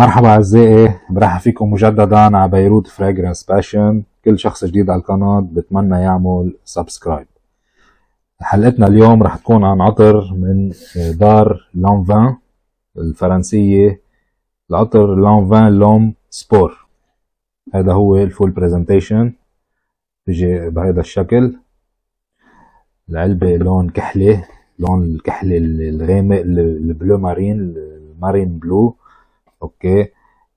مرحبا اعزائي برحب فيكم مجددا على بيروت فراجرانس باشن كل شخص جديد على القناه بتمنى يعمل سبسكرايب حلقتنا اليوم رح تكون عن عطر من دار لانفان الفرنسيه العطر لانفان لوم سبور هذا هو الفول برزنتيشن بيجي بهذا الشكل العلبه لون كحله لون الكحله الغامق البلو مارين المارين بلو اوكي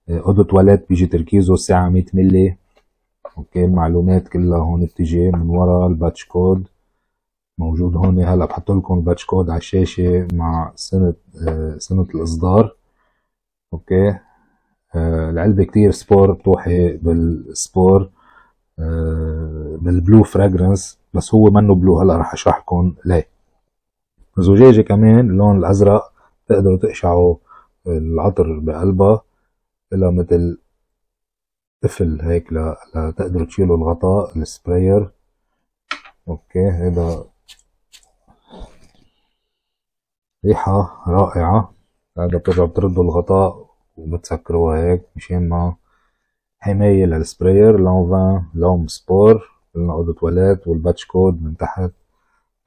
آه، اوضه تواليت بيجي تركيزه الساعه 100 ملي اوكي المعلومات كلها هون بتجي من ورا الباتش كود موجود هون هلا بحط لكم الباتش كود على الشاشه مع سنه آه، سنه الاصدار اوكي آه، العلبة كتير سبور بتوحي بالسبور بالبلو فراجرنس بس هو منه بلو هلا راح اشرح لكم ليه الزجاجة كمان اللون الازرق تقدروا تقشعوا العطر بقلبها إلى مثل قفل هيك ل... لتقدروا تشيلوا الغطاء السبراير اوكي هذا ريحة رائعة هذا بترجعوا بتردوا الغطاء وبتسكروها هيك مشان ما حماية للسبراير لونفان لوم سبور اوضة تواليت والباتش كود من تحت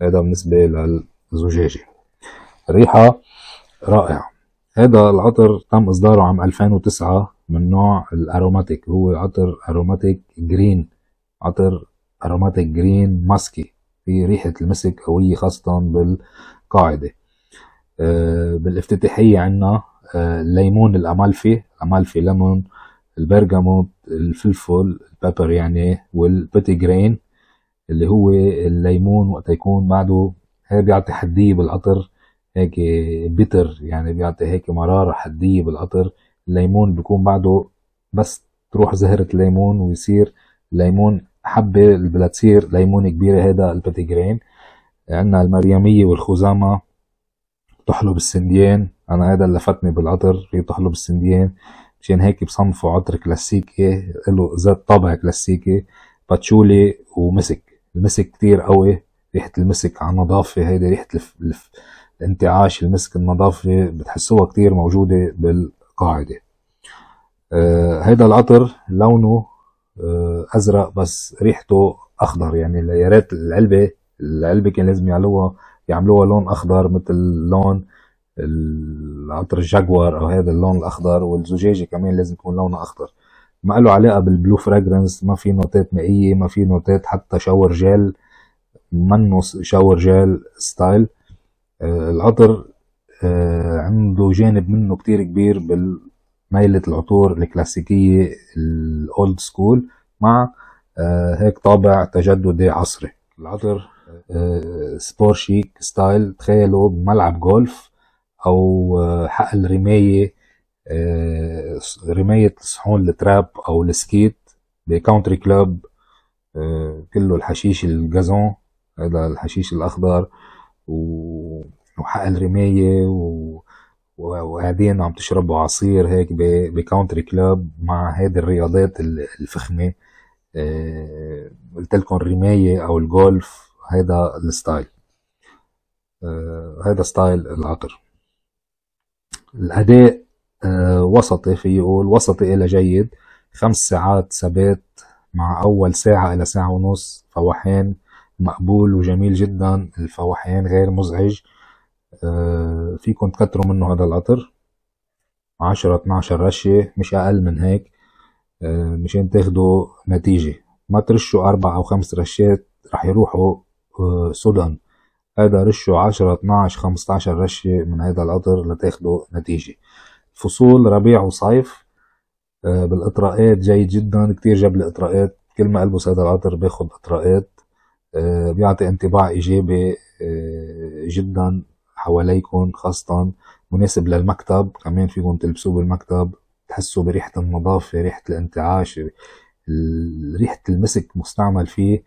هذا بالنسبة للزجاجة الريحة رائعة هذا العطر تم اصداره عام 2009 من نوع الاروماتيك هو عطر اروماتيك جرين عطر اروماتيك جرين ماسكي في ريحة المسك قوية خاصة بالقاعدة آه، بالافتتاحية عنا آه، الليمون ليمون الامالفي امالفي ليمون البرجاموت الفلفل البابر يعني والبيتي جرين اللي هو الليمون وقت يكون بعده هذا بيعطي حدية بالعطر هيك بيتر يعني بيعطي هيك مرارة حدية بالقطر الليمون بيكون بعده بس تروح زهرة الليمون ويصير ليمون حبة اللي تصير ليمون كبيرة هيدا البتي عندنا المريمية والخزامة طحلب السنديان أنا هيدا اللي لفتني بالقطر في طحلب السنديان مشان هيك بصنفه عطر كلاسيكي له ذات طابع كلاسيكي باتشولي ومسك المسك كتير قوي ريحة المسك على نظافة هيدي ريحة الف... الف... انتعاش المسك النظافة بتحسوها كتير موجودة بالقاعدة آه هيدا العطر لونه آه أزرق بس ريحته أخضر يعني يا ريت العلبة العلبة كان لازم يعلوها يعملوها لون أخضر مثل لون العطر الجاكوار أو هذا اللون الأخضر والزجاجة كمان لازم يكون لونها أخضر ما له علاقة بالبلو فراجرنس ما في نوتات مائية ما في نوتات حتى شاور جيل منه شاور جيل ستايل آه، العطر آه، عنده جانب منه كتير كبير بميلة العطور الكلاسيكية الأولد سكول مع آه، هيك طابع تجددي عصري العطر سبور شيك ستايل تخيلوا بملعب جولف أو حقل رماية رماية صحون التراب أو السكيت بكونتري كلوب كله الحشيش الجازون هذا الحشيش الأخضر وحق الرماية و... وهادين عم تشربوا عصير هيك بكاونتري كلاب مع هيدي الرياضات الفخمة آه، قلت لكم الرماية أو الجولف هيدا الستايل آه، هيدا ستايل العطر الأداء آه، وسطي في يقول وسطي إلى جيد خمس ساعات ثبات مع أول ساعة إلى ساعة ونص فواحين مقبول وجميل جدا الفواحين غير مزعج آه، فيكم تكتروا منه هذا القطر عشرة 12 رشة مش أقل من هيك آه، مشان تاخدوا نتيجة ما ترشوا أربع أو خمس رشات رح يروحوا آه سودان هذا رشوا عشرة خمسة عشر رشة من هذا القطر لتاخدوا نتيجة فصول ربيع وصيف آه، بالإطراءات جيد جدا كتير جاب الإطراءات كل ما ألبس هذا القطر باخد إطراءات آه، بيعطي انطباع ايجابي آه، جدا حواليكم خاصة مناسب للمكتب كمان فيكم تلبسوه بالمكتب تحسوا بريحة النظافة ريحة الانتعاش ريحة المسك مستعمل فيه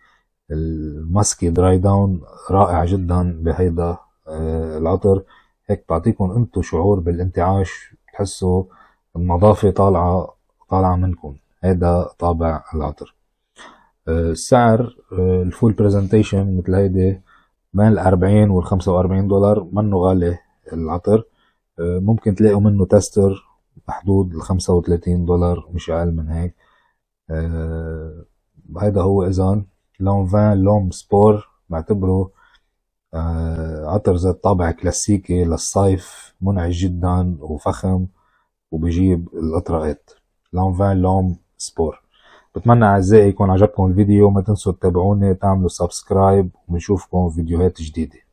الماسكي دراي داون رائع جدا بهيدا آه، العطر هيك بعطيكم انتو شعور بالانتعاش تحسوا النظافة طالعة طالعة منكم هذا طابع العطر سعر آه، الفول برزنتيشن مثل هيدي من الأربعين والخمسة وأربعين دولار منه غالي العطر آه، ممكن تلاقوا منه تستر محدود الخمسة وتلاتين دولار مش أقل من هيك آه، هيدا هو إذن لون فان لون سبور بعتبره عطر ذات طابع كلاسيكي للصيف منعش جدا وفخم وبجيب الإطراءات لون فان لون سبور بتمنى اعزائي يكون عجبكم الفيديو ما تنسوا تتابعوني تعملوا سبسكرايب ونشوفكم فيديوهات جديده